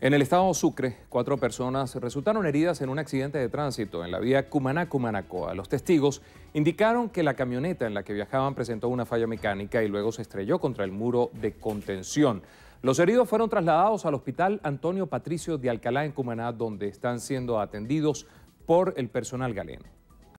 En el estado Sucre, cuatro personas resultaron heridas en un accidente de tránsito en la vía Cumaná-Cumanacoa. Los testigos indicaron que la camioneta en la que viajaban presentó una falla mecánica y luego se estrelló contra el muro de contención. Los heridos fueron trasladados al hospital Antonio Patricio de Alcalá en Cumaná, donde están siendo atendidos por el personal galeno.